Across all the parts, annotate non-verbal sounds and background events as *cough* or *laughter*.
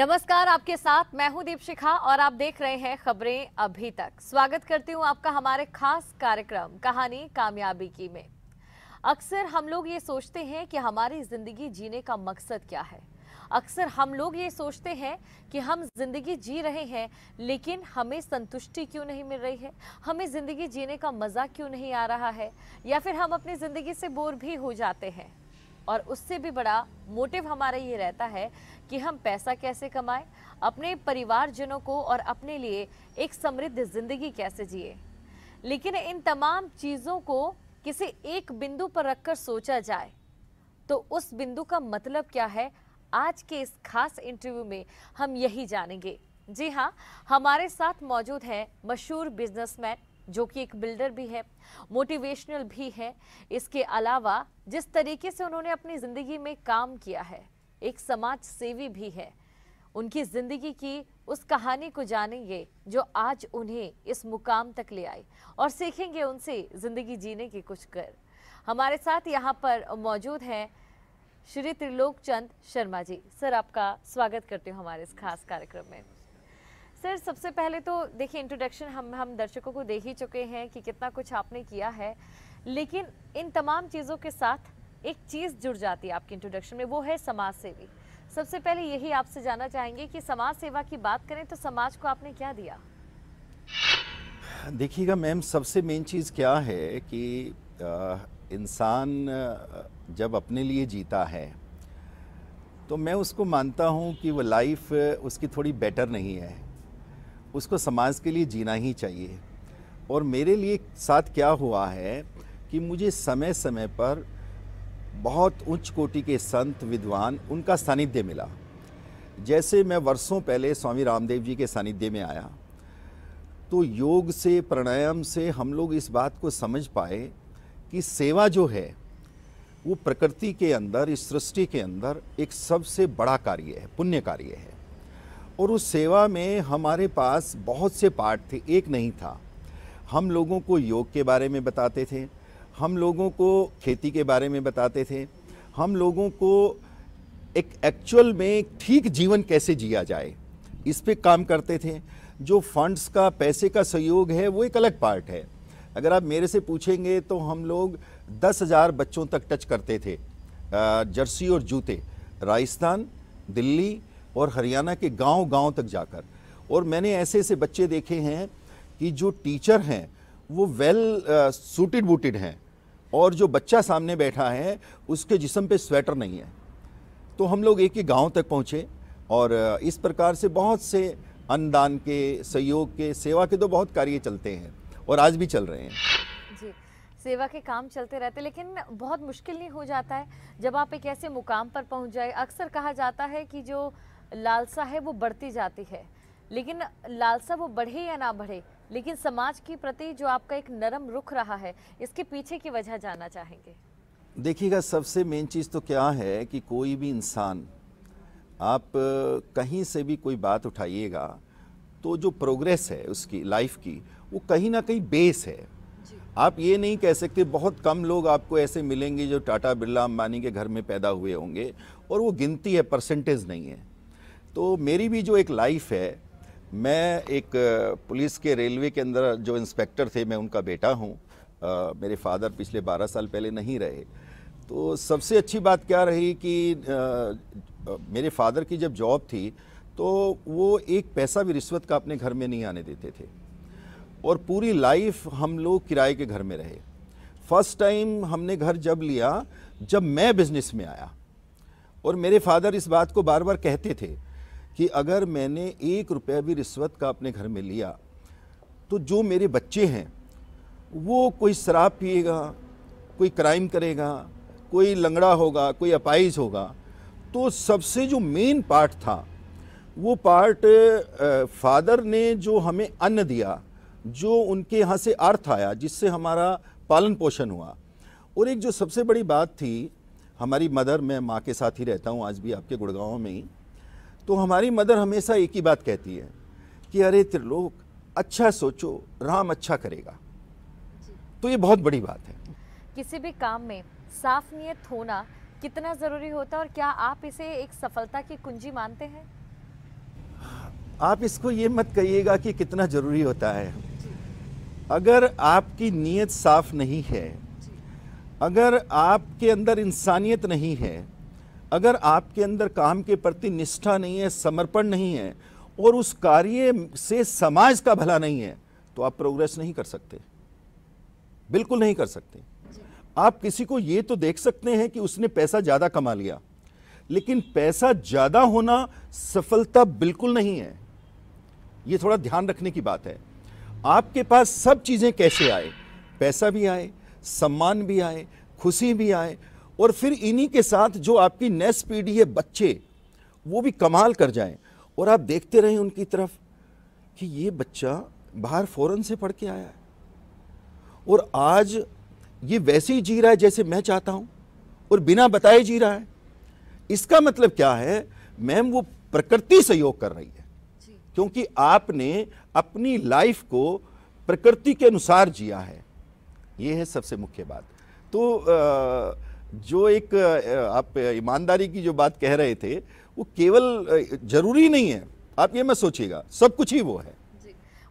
नमस्कार आपके साथ मैं हूं दीपशिखा और आप देख रहे हैं खबरें अभी तक स्वागत करती हूं आपका हमारे खास कार्यक्रम कहानी कामयाबी की में अक्सर हम लोग ये सोचते हैं कि हमारी ज़िंदगी जीने का मकसद क्या है अक्सर हम लोग ये सोचते हैं कि हम ज़िंदगी जी रहे हैं लेकिन हमें संतुष्टि क्यों नहीं मिल रही है हमें ज़िंदगी जीने का मज़ा क्यों नहीं आ रहा है या फिर हम अपनी ज़िंदगी से बोर भी हो जाते हैं और उससे भी बड़ा मोटिव हमारा ये रहता है कि हम पैसा कैसे कमाएं अपने परिवारजनों को और अपने लिए एक समृद्ध ज़िंदगी कैसे जिए लेकिन इन तमाम चीज़ों को किसी एक बिंदु पर रखकर सोचा जाए तो उस बिंदु का मतलब क्या है आज के इस खास इंटरव्यू में हम यही जानेंगे जी हाँ हमारे साथ मौजूद हैं मशहूर बिजनेसमैन जो कि एक बिल्डर भी है मोटिवेशनल भी है इसके अलावा जिस तरीके से उन्होंने अपनी ज़िंदगी में काम किया है एक समाज सेवी भी है उनकी ज़िंदगी की उस कहानी को जानेंगे जो आज उन्हें इस मुकाम तक ले आई और सीखेंगे उनसे ज़िंदगी जीने की कुछ कर हमारे साथ यहाँ पर मौजूद हैं श्री त्रिलोक चंद शर्मा जी सर आपका स्वागत करते हूँ हमारे इस खास कार्यक्रम में सर सबसे पहले तो देखिए इंट्रोडक्शन हम हम दर्शकों को दे ही चुके हैं कि कितना कुछ आपने किया है लेकिन इन तमाम चीज़ों के साथ एक चीज़ जुड़ जाती है आपके इंट्रोडक्शन में वो है समाज सेवी सबसे पहले यही आपसे जानना चाहेंगे कि समाज सेवा की बात करें तो समाज को आपने क्या दिया देखिएगा मैम सबसे मेन चीज़ क्या है कि इंसान जब अपने लिए जीता है तो मैं उसको मानता हूँ कि वो लाइफ उसकी थोड़ी बेटर नहीं है उसको समाज के लिए जीना ही चाहिए और मेरे लिए साथ क्या हुआ है कि मुझे समय समय पर बहुत उच्च कोटि के संत विद्वान उनका सानिध्य मिला जैसे मैं वर्षों पहले स्वामी रामदेव जी के सानिध्य में आया तो योग से प्राणायाम से हम लोग इस बात को समझ पाए कि सेवा जो है वो प्रकृति के अंदर इस सृष्टि के अंदर एक सबसे बड़ा कार्य है पुण्य कार्य है और उस सेवा में हमारे पास बहुत से पार्ट थे एक नहीं था हम लोगों को योग के बारे में बताते थे हम लोगों को खेती के बारे में बताते थे हम लोगों को एक एक्चुअल में ठीक जीवन कैसे जिया जाए इस पे काम करते थे जो फंड्स का पैसे का सहयोग है वो एक अलग पार्ट है अगर आप मेरे से पूछेंगे तो हम लोग दस हज़ार बच्चों तक टच करते थे जर्सी और जूते राजस्थान दिल्ली और हरियाणा के गांव-गांव तक जाकर और मैंने ऐसे ऐसे बच्चे देखे हैं कि जो टीचर हैं वो वेल सूटेड बूटेड हैं और जो बच्चा सामने बैठा है उसके जिसम पे स्वेटर नहीं है तो हम लोग एक ही गांव तक पहुँचे और इस प्रकार से बहुत से अन्नदान के सहयोग के सेवा के तो बहुत कार्य चलते हैं और आज भी चल रहे हैं जी सेवा के काम चलते रहते लेकिन बहुत मुश्किल नहीं हो जाता है जब आप एक ऐसे मुकाम पर पहुंच जाए अक्सर कहा जाता है कि जो लालसा है वो बढ़ती जाती है लेकिन लालसा वो बढ़े या ना बढ़े लेकिन समाज के प्रति जो आपका एक नरम रुख रहा है इसके पीछे की वजह जानना चाहेंगे देखिएगा सबसे मेन चीज़ तो क्या है कि कोई भी इंसान आप कहीं से भी कोई बात उठाइएगा तो जो प्रोग्रेस है उसकी लाइफ की वो कहीं ना कहीं बेस है आप ये नहीं कह सकते बहुत कम लोग आपको ऐसे मिलेंगे जो टाटा बिरला अंबानी के घर में पैदा हुए होंगे और वो गिनती है परसेंटेज नहीं है तो मेरी भी जो एक लाइफ है मैं एक पुलिस के रेलवे के अंदर जो इंस्पेक्टर थे मैं उनका बेटा हूँ मेरे फादर पिछले 12 साल पहले नहीं रहे तो सबसे अच्छी बात क्या रही कि आ, मेरे फादर की जब जॉब थी तो वो एक पैसा भी रिश्वत का अपने घर में नहीं आने देते थे और पूरी लाइफ हम लोग किराए के घर में रहे फर्स्ट टाइम हमने घर जब लिया जब मैं बिज़नेस में आया और मेरे फादर इस बात को बार बार कहते थे कि अगर मैंने एक रुपया भी रिश्वत का अपने घर में लिया तो जो मेरे बच्चे हैं वो कोई शराब पिएगा कोई क्राइम करेगा कोई लंगड़ा होगा कोई अपाइज होगा तो सबसे जो मेन पार्ट था वो पार्ट फादर ने जो हमें अन्न दिया जो उनके यहाँ से अर्थ आया जिससे हमारा पालन पोषण हुआ और एक जो सबसे बड़ी बात थी हमारी मदर मैं माँ के साथ ही रहता हूँ आज भी आपके गुड़गांव में ही तो हमारी मदर हमेशा एक ही बात कहती है कि अरे त्रिलोक अच्छा सोचो राम अच्छा करेगा तो ये बहुत बड़ी बात है किसी भी काम में साफ नीयत होना कितना ज़रूरी होता है और क्या आप इसे एक सफलता की कुंजी मानते हैं आप इसको ये मत कहिएगा कि कितना ज़रूरी होता है अगर आपकी नीयत साफ़ नहीं है अगर आपके अंदर इंसानियत नहीं है अगर आपके अंदर काम के प्रति निष्ठा नहीं है समर्पण नहीं है और उस कार्य से समाज का भला नहीं है तो आप प्रोग्रेस नहीं कर सकते बिल्कुल नहीं कर सकते आप किसी को ये तो देख सकते हैं कि उसने पैसा ज़्यादा कमा लिया लेकिन पैसा ज़्यादा होना सफलता बिल्कुल नहीं है ये थोड़ा ध्यान रखने की बात है आपके पास सब चीज़ें कैसे आए पैसा भी आए सम्मान भी आए खुशी भी आए और फिर इन्हीं के साथ जो आपकी नेक्स्ट पीढ़ी है बच्चे वो भी कमाल कर जाएं और आप देखते रहें उनकी तरफ कि ये बच्चा बाहर फ़ौरन से पढ़ के आया है और आज ये वैसे ही जी रहा है जैसे मैं चाहता हूँ और बिना बताए जी रहा है इसका मतलब क्या है मैम वो प्रकृति सहयोग कर रही है क्योंकि आपने अपनी लाइफ को प्रकृति के अनुसार जिया है ये है सबसे मुख्य बात तो आ, जो एक आप ईमानदारी की जो बात कह रहे थे वो केवल जरूरी नहीं है आप ये मत सोचिएगा सब कुछ ही वो है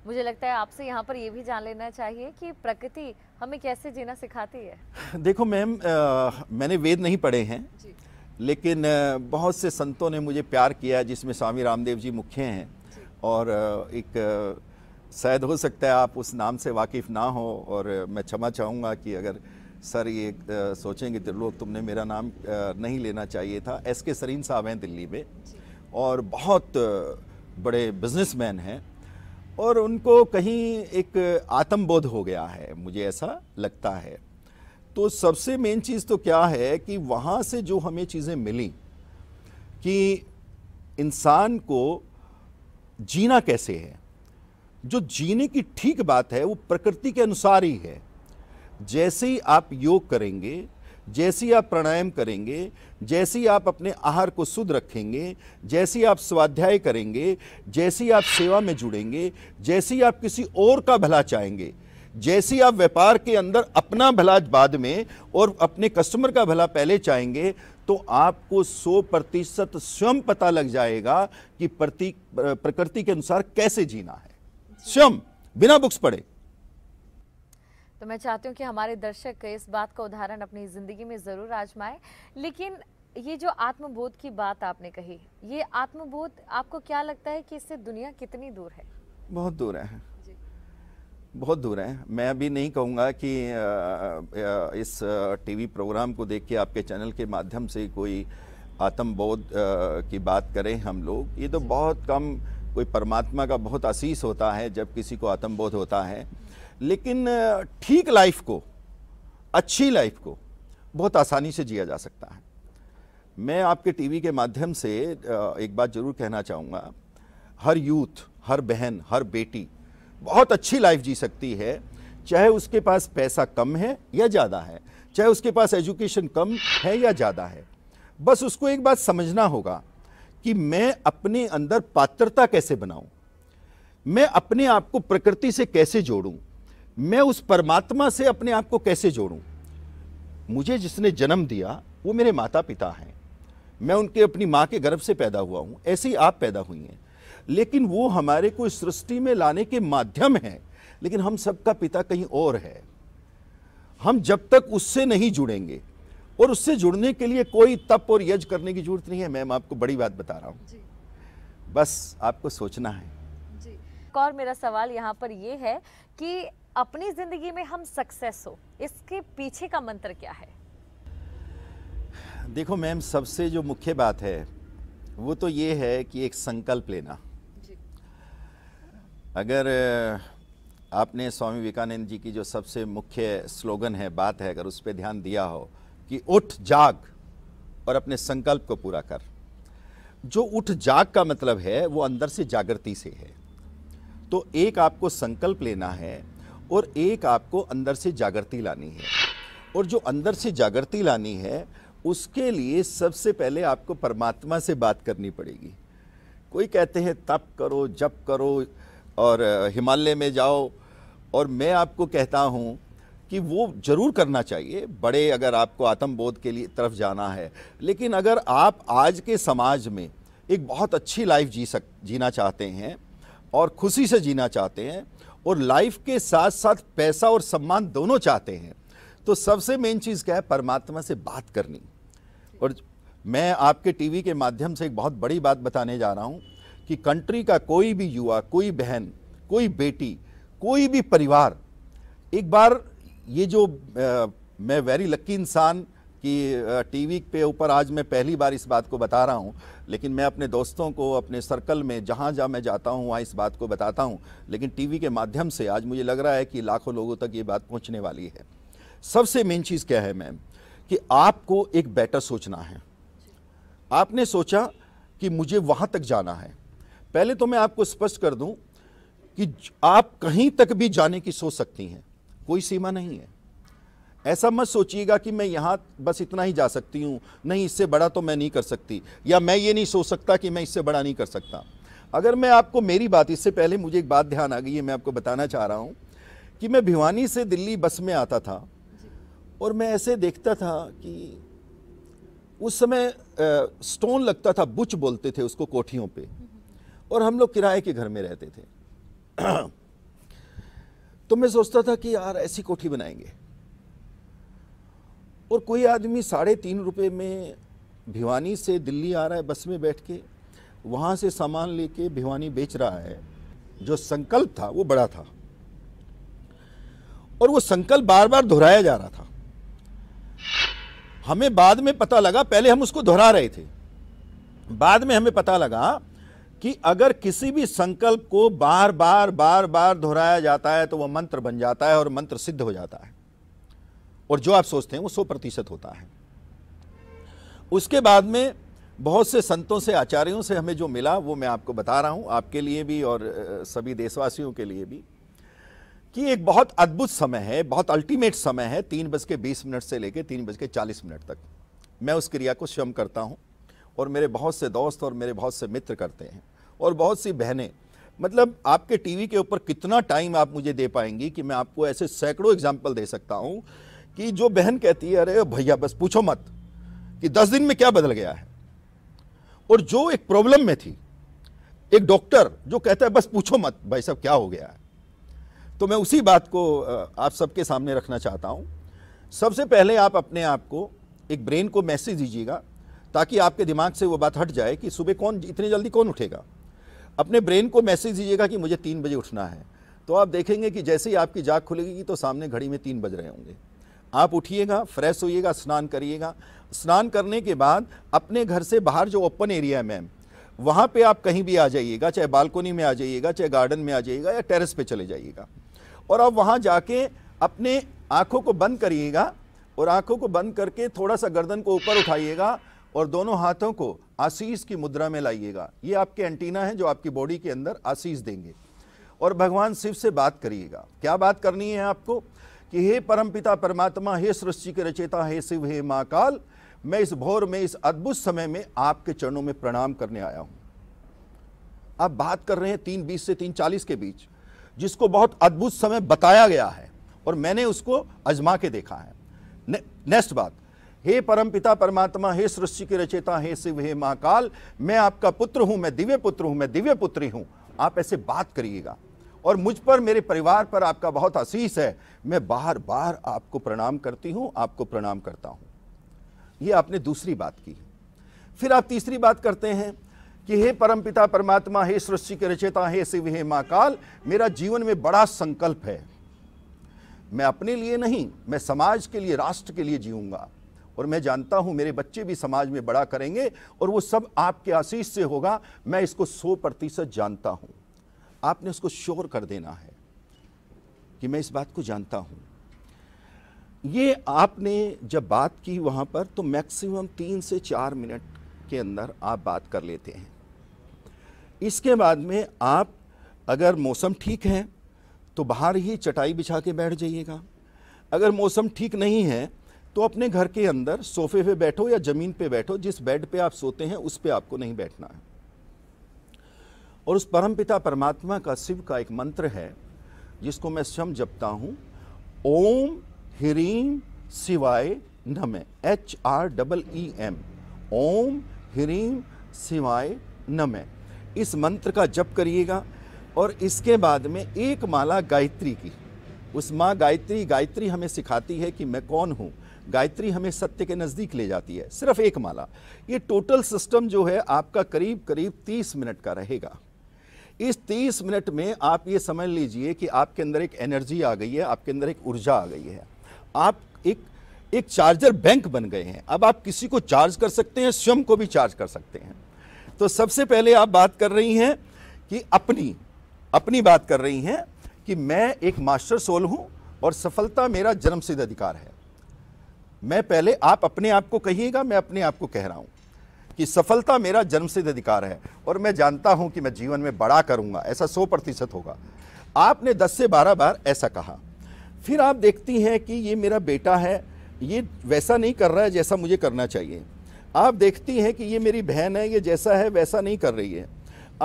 मुझे लगता है आपसे यहाँ पर ये भी जान लेना चाहिए कि प्रकृति हमें कैसे जीना सिखाती है देखो मैम मैंने वेद नहीं पढ़े हैं लेकिन बहुत से संतों ने मुझे प्यार किया जिसमें स्वामी रामदेव जी मुख्य हैं और एक शायद हो सकता है आप उस नाम से वाकिफ़ ना हो और मैं क्षमा चाहूँगा कि अगर सर ये आ, सोचेंगे तो लोग तुमने मेरा नाम आ, नहीं लेना चाहिए था एस के सरीन साहब हैं दिल्ली में और बहुत बड़े बिजनेसमैन हैं और उनको कहीं एक आत्मबोध हो गया है मुझे ऐसा लगता है तो सबसे मेन चीज़ तो क्या है कि वहाँ से जो हमें चीज़ें मिली कि इंसान को जीना कैसे है जो जीने की ठीक बात है वो प्रकृति के अनुसार ही है जैसे ही आप योग करेंगे जैसे ही आप प्राणायाम करेंगे जैसे ही आप अपने आहार को शुद्ध रखेंगे जैसे ही आप स्वाध्याय करेंगे जैसे ही आप सेवा में जुड़ेंगे जैसे ही आप किसी और का भला चाहेंगे जैसे ही आप व्यापार के अंदर अपना भला बाद में और अपने कस्टमर का भला पहले चाहेंगे तो आपको 100 प्रतिशत स्वयं पता लग जाएगा कि प्रकृति के अनुसार कैसे जीना है स्वयं बिना बुक्स पढ़े तो मैं चाहती हूँ कि हमारे दर्शक इस बात का उदाहरण अपनी ज़िंदगी में ज़रूर आजमाए लेकिन ये जो आत्मबोध की बात आपने कही ये आत्मबोध आपको क्या लगता है कि इससे दुनिया कितनी दूर है बहुत दूर है बहुत दूर है मैं अभी नहीं कहूँगा कि इस टीवी प्रोग्राम को देख के आपके चैनल के माध्यम से कोई आत्मबोध की बात करें हम लोग ये तो बहुत कम कोई परमात्मा का बहुत आशीष होता है जब किसी को आत्मबोध होता है लेकिन ठीक लाइफ को अच्छी लाइफ को बहुत आसानी से जिया जा सकता है मैं आपके टीवी के माध्यम से एक बात ज़रूर कहना चाहूँगा हर यूथ हर बहन हर बेटी बहुत अच्छी लाइफ जी सकती है चाहे उसके पास पैसा कम है या ज़्यादा है चाहे उसके पास एजुकेशन कम है या ज़्यादा है बस उसको एक बात समझना होगा कि मैं अपने अंदर पात्रता कैसे बनाऊं मैं अपने आप को प्रकृति से कैसे जोड़ूं मैं उस परमात्मा से अपने आप को कैसे जोड़ूं मुझे जिसने जन्म दिया वो मेरे माता पिता हैं मैं उनके अपनी माँ के गर्भ से पैदा हुआ हूँ ऐसे ही आप पैदा हुई हैं लेकिन वो हमारे को सृष्टि में लाने के माध्यम हैं लेकिन हम सबका पिता कहीं और है हम जब तक उससे नहीं जुड़ेंगे और उससे जुड़ने के लिए कोई तप और यज्ञ करने की जरूरत नहीं है मैम आपको बड़ी बात बता रहा हूँ बस आपको सोचना है जी और मेरा सवाल यहाँ पर ये है कि अपनी जिंदगी में हम सक्सेस हो इसके पीछे का मंत्र क्या है देखो मैम सबसे जो मुख्य बात है वो तो ये है कि एक संकल्प लेना अगर आपने स्वामी विवेकानंद जी की जो सबसे मुख्य स्लोगन है बात है अगर उस पर ध्यान दिया हो कि उठ जाग और अपने संकल्प को पूरा कर जो उठ जाग का मतलब है वो अंदर से जागृति से है तो एक आपको संकल्प लेना है और एक आपको अंदर से जागृति लानी है और जो अंदर से जागृति लानी है उसके लिए सबसे पहले आपको परमात्मा से बात करनी पड़ेगी कोई कहते हैं तप करो जप करो और हिमालय में जाओ और मैं आपको कहता हूँ कि वो ज़रूर करना चाहिए बड़े अगर आपको आत्मबोध के लिए तरफ जाना है लेकिन अगर आप आज के समाज में एक बहुत अच्छी लाइफ जी सक जीना चाहते हैं और खुशी से जीना चाहते हैं और लाइफ के साथ साथ पैसा और सम्मान दोनों चाहते हैं तो सबसे मेन चीज़ क्या है परमात्मा से बात करनी और मैं आपके टीवी के माध्यम से एक बहुत बड़ी बात बताने जा रहा हूँ कि कंट्री का कोई भी युवा कोई बहन कोई बेटी कोई भी परिवार एक बार ये जो आ, मैं वेरी लक्की इंसान कि टीवी पे ऊपर आज मैं पहली बार इस बात को बता रहा हूँ लेकिन मैं अपने दोस्तों को अपने सर्कल में जहाँ जहाँ मैं जाता हूँ वहाँ इस बात को बताता हूँ लेकिन टीवी के माध्यम से आज मुझे लग रहा है कि लाखों लोगों तक ये बात पहुँचने वाली है सबसे मेन चीज़ क्या है मैम कि आपको एक बेटर सोचना है आपने सोचा कि मुझे वहाँ तक जाना है पहले तो मैं आपको स्पष्ट कर दूँ कि आप कहीं तक भी जाने की सोच सकती हैं कोई सीमा नहीं है ऐसा मत सोचिएगा कि मैं यहाँ बस इतना ही जा सकती हूँ नहीं इससे बड़ा तो मैं नहीं कर सकती या मैं ये नहीं सोच सकता कि मैं इससे बड़ा नहीं कर सकता अगर मैं आपको मेरी बात इससे पहले मुझे एक बात ध्यान आ गई है मैं आपको बताना चाह रहा हूँ कि मैं भिवानी से दिल्ली बस में आता था और मैं ऐसे देखता था कि उस समय स्टोन लगता था बुच बोलते थे उसको कोठियों पे और हम लोग किराए के घर में रहते थे *clears throat* तो मैं सोचता था कि यार ऐसी कोठी बनाएंगे और कोई आदमी साढ़े तीन रुपये में भिवानी से दिल्ली आ रहा है बस में बैठ के वहाँ से सामान लेके भिवानी बेच रहा है जो संकल्प था वो बड़ा था और वो संकल्प बार बार दोहराया जा रहा था हमें बाद में पता लगा पहले हम उसको दोहरा रहे थे बाद में हमें पता लगा कि अगर किसी भी संकल्प को बार बार बार बार दोहराया जाता है तो वह मंत्र बन जाता है और मंत्र सिद्ध हो जाता है और जो आप सोचते हैं वो सौ प्रतिशत होता है उसके बाद में बहुत से संतों से आचार्यों से हमें जो मिला वो मैं आपको बता रहा हूं आपके लिए भी और सभी देशवासियों के लिए भी कि एक बहुत अद्भुत समय है बहुत अल्टीमेट समय है तीन बज के बीस मिनट से लेकर तीन बज के चालीस मिनट तक मैं उस क्रिया को स्वयं करता हूँ और मेरे बहुत से दोस्त और मेरे बहुत से मित्र करते हैं और बहुत सी बहनें मतलब आपके टीवी के ऊपर कितना टाइम आप मुझे दे पाएंगी कि मैं आपको ऐसे सैकड़ों एग्जाम्पल दे सकता हूँ कि जो बहन कहती है अरे भैया बस पूछो मत कि दस दिन में क्या बदल गया है और जो एक प्रॉब्लम में थी एक डॉक्टर जो कहता है बस पूछो मत भाई साहब क्या हो गया है तो मैं उसी बात को आप सबके सामने रखना चाहता हूँ सबसे पहले आप अपने आप को एक ब्रेन को मैसेज दीजिएगा ताकि आपके दिमाग से वो बात हट जाए कि सुबह कौन इतनी जल्दी कौन उठेगा अपने ब्रेन को मैसेज दीजिएगा कि मुझे तीन बजे उठना है तो आप देखेंगे कि जैसे ही आपकी जाग खुलेगी तो सामने घड़ी में तीन बज रहे होंगे आप उठिएगा फ्रेश होइएगा स्नान करिएगा स्नान करने के बाद अपने घर से बाहर जो ओपन एरिया में वहाँ पे आप कहीं भी आ जाइएगा चाहे बालकोनी में आ जाइएगा चाहे गार्डन में आ जाइएगा या टेरेस पे चले जाइएगा और आप वहाँ जाके अपने आँखों को बंद करिएगा और आँखों को बंद करके थोड़ा सा गर्दन को ऊपर उठाइएगा और दोनों हाथों को आशीष की मुद्रा में लाइएगा ये आपके एंटीना है जो आपकी बॉडी के अंदर आशीष देंगे और भगवान शिव से बात करिएगा क्या बात करनी है आपको कि हे परमपिता परमात्मा हे सृष्टि के रचेता हे शिव हे महाकाल मैं इस भोर में इस अद्भुत समय में आपके चरणों में प्रणाम करने आया हूं आप बात कर रहे हैं तीन बीस से तीन चालीस के बीच जिसको बहुत अद्भुत समय बताया गया है और मैंने उसको अजमा के देखा है ने, नेक्स्ट बात हे परमपिता परमात्मा हे सृष्टि के रचेता हे शिव हे महाकाल मैं आपका पुत्र हूं मैं दिव्य पुत्र हूं मैं दिव्य पुत्री हूँ आप ऐसे बात करिएगा और मुझ पर मेरे परिवार पर आपका बहुत आशीष है मैं बार बार आपको प्रणाम करती हूँ आपको प्रणाम करता हूँ ये आपने दूसरी बात की फिर आप तीसरी बात करते हैं कि हे परमपिता परमात्मा हे सृष्टि के रचेता हे शिव हे महाकाल मेरा जीवन में बड़ा संकल्प है मैं अपने लिए नहीं मैं समाज के लिए राष्ट्र के लिए जीऊँगा और मैं जानता हूँ मेरे बच्चे भी समाज में बड़ा करेंगे और वो सब आपके आशीष से होगा मैं इसको सौ प्रतिशत जानता हूँ आपने उसको श्योर कर देना है कि मैं इस बात को जानता हूँ ये आपने जब बात की वहाँ पर तो मैक्सिमम तीन से चार मिनट के अंदर आप बात कर लेते हैं इसके बाद में आप अगर मौसम ठीक है तो बाहर ही चटाई बिछा के बैठ जाइएगा अगर मौसम ठीक नहीं है तो अपने घर के अंदर सोफे पे बैठो या ज़मीन पे बैठो जिस बेड पे आप सोते हैं उस पे आपको नहीं बैठना है और उस परम पिता परमात्मा का शिव का एक मंत्र है जिसको मैं स्वयं जपता हूँ ओम हिरीम शिवाय नमे H R double E M ओम हिरीम शिवाय नमे इस मंत्र का जप करिएगा और इसके बाद में एक माला गायत्री की उस माँ गायत्री गायत्री हमें सिखाती है कि मैं कौन हूँ गायत्री हमें सत्य के नज़दीक ले जाती है सिर्फ एक माला ये टोटल सिस्टम जो है आपका करीब करीब तीस मिनट का रहेगा इस तीस मिनट में आप ये समझ लीजिए कि आपके अंदर एक एनर्जी आ गई है आपके अंदर एक ऊर्जा आ गई है आप एक एक चार्जर बैंक बन गए हैं अब आप किसी को चार्ज कर सकते हैं स्वयं को भी चार्ज कर सकते हैं तो सबसे पहले आप बात कर रही हैं कि अपनी अपनी बात कर रही हैं कि मैं एक मास्टर सोल हूं और सफलता मेरा जन्मसिद्ध अधिकार है मैं पहले आप अपने आप को कहिएगा मैं अपने आप को कह रहा हूं कि सफलता मेरा जन्मसिद्ध अधिकार है और मैं जानता हूं कि मैं जीवन में बड़ा करूंगा ऐसा सौ प्रतिशत होगा आपने दस से बारह बार ऐसा कहा फिर आप देखती हैं कि ये मेरा बेटा है ये वैसा नहीं कर रहा है जैसा मुझे करना चाहिए आप देखती हैं कि ये मेरी बहन है ये जैसा है वैसा नहीं कर रही है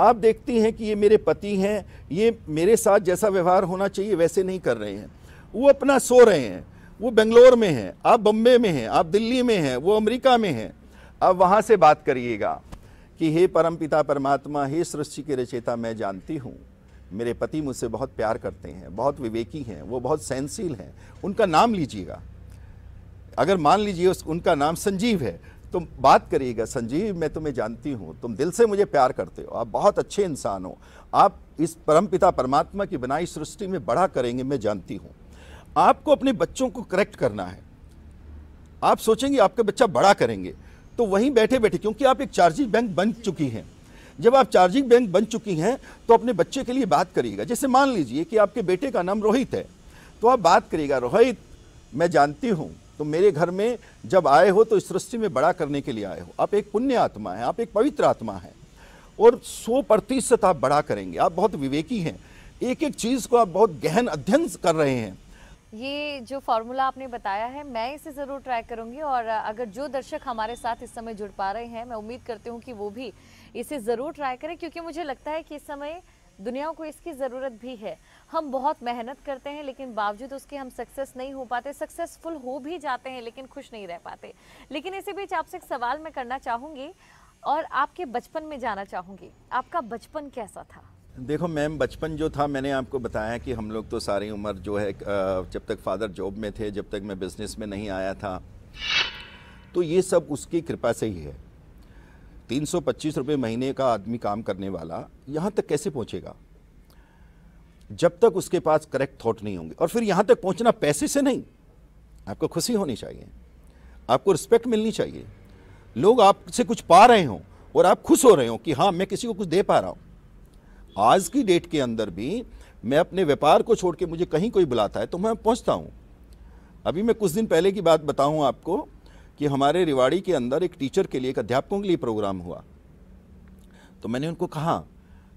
आप देखती हैं कि ये मेरे पति हैं ये मेरे साथ जैसा व्यवहार होना चाहिए वैसे नहीं कर रहे हैं वो अपना सो रहे हैं वो बेंगलोर में हैं आप बम्बे में हैं आप दिल्ली में हैं वो अमेरिका में हैं अब वहाँ से बात करिएगा कि हे परम पिता परमात्मा हे सृष्टि के रचेता मैं जानती हूँ मेरे पति मुझसे बहुत प्यार करते हैं बहुत विवेकी हैं वो बहुत सहनशील हैं उनका नाम लीजिएगा अगर मान लीजिए उनका नाम संजीव है तो बात करिएगा संजीव मैं तुम्हें जानती हूँ तुम दिल से मुझे प्यार करते हो आप बहुत अच्छे इंसान हो आप इस परम पिता परमात्मा की बनाई सृष्टि में बड़ा करेंगे मैं जानती हूँ आपको अपने बच्चों को करेक्ट करना है आप सोचेंगे आपका बच्चा बड़ा करेंगे तो वहीं बैठे बैठे क्योंकि आप एक चार्जिंग बैंक बन चुकी हैं जब आप चार्जिंग बैंक बन चुकी हैं तो अपने बच्चे के लिए बात करिएगा जैसे मान लीजिए कि आपके बेटे का नाम रोहित है तो आप बात करिएगा रोहित मैं जानती हूँ तो मेरे घर में जब आए हो तो इस सृष्टि में बड़ा करने के लिए आए हो आप एक पुण्य आत्मा हैं आप एक पवित्र आत्मा हैं और सौ प्रतिशत आप बड़ा करेंगे आप बहुत विवेकी हैं एक एक चीज़ को आप बहुत गहन अध्ययन कर रहे हैं ये जो फार्मूला आपने बताया है मैं इसे ज़रूर ट्राई करूँगी और अगर जो दर्शक हमारे साथ इस समय जुड़ पा रहे हैं मैं उम्मीद करती हूँ कि वो भी इसे ज़रूर ट्राई करें क्योंकि मुझे लगता है कि इस समय दुनिया को इसकी ज़रूरत भी है हम बहुत मेहनत करते हैं लेकिन बावजूद उसके हम सक्सेस नहीं हो पाते सक्सेसफुल हो भी जाते हैं लेकिन खुश नहीं रह पाते लेकिन इसी बीच आपसे एक सवाल मैं करना चाहूँगी और आपके बचपन में जाना चाहूँगी आपका बचपन कैसा था देखो मैम बचपन जो था मैंने आपको बताया कि हम लोग तो सारी उम्र जो है जब तक फादर जॉब में थे जब तक मैं बिज़नेस में नहीं आया था तो ये सब उसकी कृपा से ही है तीन सौ पच्चीस रुपये महीने का आदमी काम करने वाला यहाँ तक कैसे पहुँचेगा जब तक उसके पास करेक्ट थॉट नहीं होंगे और फिर यहाँ तक पहुँचना पैसे से नहीं आपको खुशी होनी चाहिए आपको रिस्पेक्ट मिलनी चाहिए लोग आपसे कुछ पा रहे हों और आप खुश हो रहे हो कि हाँ मैं किसी को कुछ दे पा रहा हूँ आज की डेट के अंदर भी मैं अपने व्यापार को छोड़ के मुझे कहीं कोई बुलाता है तो मैं पहुंचता हूं अभी मैं कुछ दिन पहले की बात बताऊं आपको कि हमारे रिवाड़ी के अंदर एक टीचर के लिए एक अध्यापकों के लिए प्रोग्राम हुआ तो मैंने उनको कहा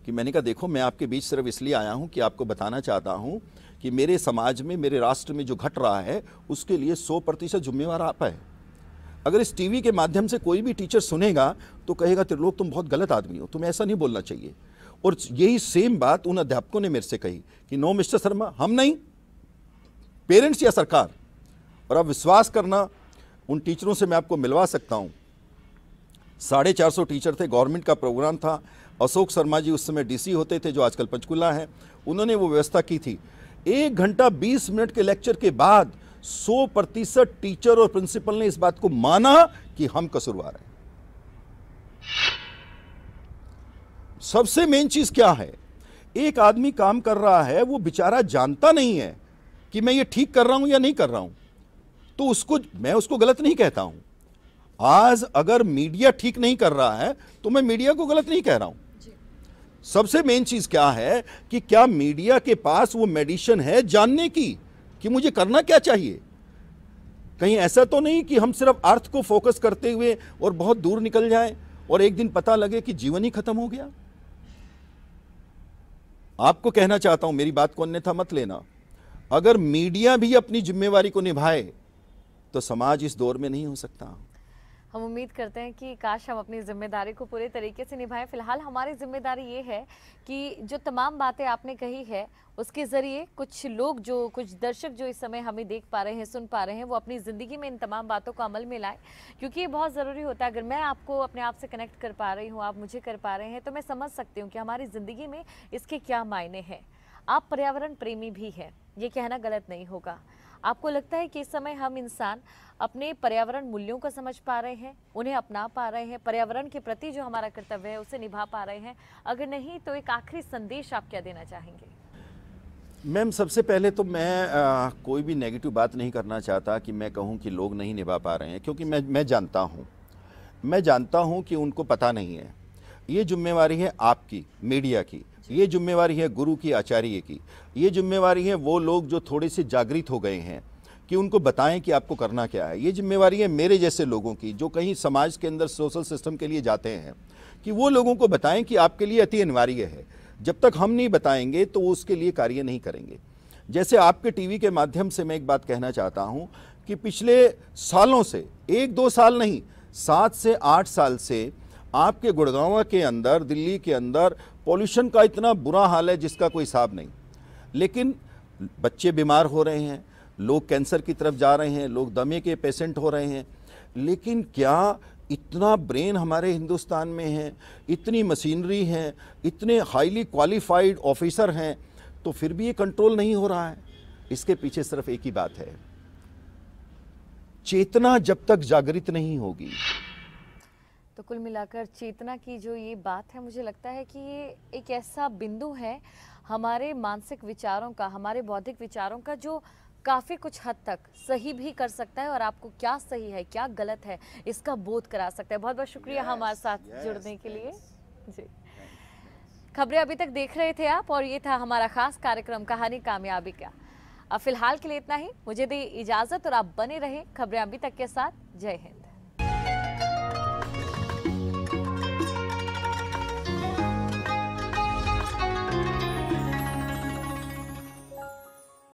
कि मैंने कहा देखो मैं आपके बीच सिर्फ इसलिए आया हूँ कि आपको बताना चाहता हूँ कि मेरे समाज में मेरे राष्ट्र में जो घट रहा है उसके लिए सौ प्रतिशत जुम्मेवार आप है अगर इस टीवी के माध्यम से कोई भी टीचर सुनेगा तो कहेगा त्रिलोक तुम बहुत गलत आदमी हो तुम्हें ऐसा नहीं बोलना चाहिए और यही सेम बात उन अध्यापकों ने मेरे से कही कि नो मिस्टर शर्मा हम नहीं पेरेंट्स या सरकार और अब विश्वास करना उन टीचरों से मैं आपको मिलवा सकता हूँ साढ़े चार सौ टीचर थे गवर्नमेंट का प्रोग्राम था अशोक शर्मा जी उस समय डीसी होते थे जो आजकल पंचकुला हैं उन्होंने वो व्यवस्था की थी एक घंटा बीस मिनट के लेक्चर के बाद सौ प्रतिशत टीचर और प्रिंसिपल ने इस बात को माना कि हम कसूरवार हैं सबसे मेन चीज़ क्या है एक आदमी काम कर रहा है वो बेचारा जानता नहीं है कि मैं ये ठीक कर रहा हूं या नहीं कर रहा हूं तो उसको मैं उसको गलत नहीं कहता हूं आज अगर मीडिया ठीक नहीं कर रहा है तो मैं मीडिया को गलत नहीं कह रहा हूं सबसे मेन चीज़ क्या है कि क्या मीडिया के पास वो मेडिसिन है जानने की कि मुझे करना क्या चाहिए कहीं ऐसा तो नहीं कि हम सिर्फ अर्थ को फोकस करते हुए और बहुत दूर निकल जाए और एक दिन पता लगे कि जीवन ही खत्म हो गया आपको कहना चाहता हूं मेरी बात को अन्यथा मत लेना अगर मीडिया भी अपनी जिम्मेवारी को निभाए तो समाज इस दौर में नहीं हो सकता हम उम्मीद करते हैं कि काश हम अपनी जिम्मेदारी को पूरे तरीके से निभाएं फिलहाल हमारी जिम्मेदारी ये है कि जो तमाम बातें आपने कही है उसके ज़रिए कुछ लोग जो कुछ दर्शक जो इस समय हमें देख पा रहे हैं सुन पा रहे हैं वो अपनी ज़िंदगी में इन तमाम बातों को अमल में लाएं क्योंकि ये बहुत ज़रूरी होता है अगर मैं आपको अपने आप से कनेक्ट कर पा रही हूँ आप मुझे कर पा रहे हैं तो मैं समझ सकती हूँ कि हमारी ज़िंदगी में इसके क्या मायने हैं आप पर्यावरण प्रेमी भी हैं ये कहना गलत नहीं होगा आपको लगता है कि इस समय हम इंसान अपने पर्यावरण मूल्यों को समझ पा रहे हैं उन्हें अपना पा रहे हैं पर्यावरण के प्रति जो हमारा कर्तव्य है उसे निभा पा रहे हैं अगर नहीं तो एक आखिरी संदेश आप क्या देना चाहेंगे मैम सबसे पहले तो मैं आ, कोई भी नेगेटिव बात नहीं करना चाहता कि मैं कहूं कि लोग नहीं निभा पा रहे हैं क्योंकि मैं मैं जानता हूं मैं जानता हूं कि उनको पता नहीं है ये जिम्मेवारी है आपकी मीडिया की ये जिम्मेवारी है गुरु की आचार्य की ये जिम्मेवारी है वो लोग जो थोड़े से जागृत हो गए हैं कि उनको बताएं कि आपको करना क्या है ये जिम्मेवारी है मेरे जैसे लोगों की जो कहीं समाज के अंदर सोशल सिस्टम के लिए जाते हैं कि वो लोगों को बताएं कि आपके लिए अति अनिवार्य है जब तक हम नहीं बताएंगे तो वो उसके लिए कार्य नहीं करेंगे जैसे आपके टीवी के माध्यम से मैं एक बात कहना चाहता हूँ कि पिछले सालों से एक दो साल नहीं सात से आठ साल से आपके गुड़गांव के अंदर दिल्ली के अंदर पॉल्यूशन का इतना बुरा हाल है जिसका कोई हिसाब नहीं लेकिन बच्चे बीमार हो रहे हैं लोग कैंसर की तरफ जा रहे हैं लोग दमे के पेशेंट हो रहे हैं लेकिन क्या इतना ब्रेन हमारे हिंदुस्तान में है इतनी मशीनरी है इतने हाईली क्वालिफाइड ऑफिसर हैं तो फिर भी ये कंट्रोल नहीं हो रहा है इसके पीछे सिर्फ एक ही बात है चेतना जब तक जागृत नहीं होगी तो कुल मिलाकर चेतना की जो ये बात है मुझे लगता है कि ये एक ऐसा बिंदु है हमारे मानसिक विचारों का हमारे बौद्धिक विचारों का जो काफ़ी कुछ हद तक सही भी कर सकता है और आपको क्या सही है क्या गलत है इसका बोध करा सकता है बहुत बहुत शुक्रिया yes, हमारे साथ yes, जुड़ने के लिए जी खबरें अभी तक देख रहे थे आप और ये था हमारा खास कार्यक्रम कहानी कामयाबी का अब फिलहाल के लिए इतना ही मुझे दी इजाज़त और आप बने रहें खबरें अभी तक के साथ जय हिंद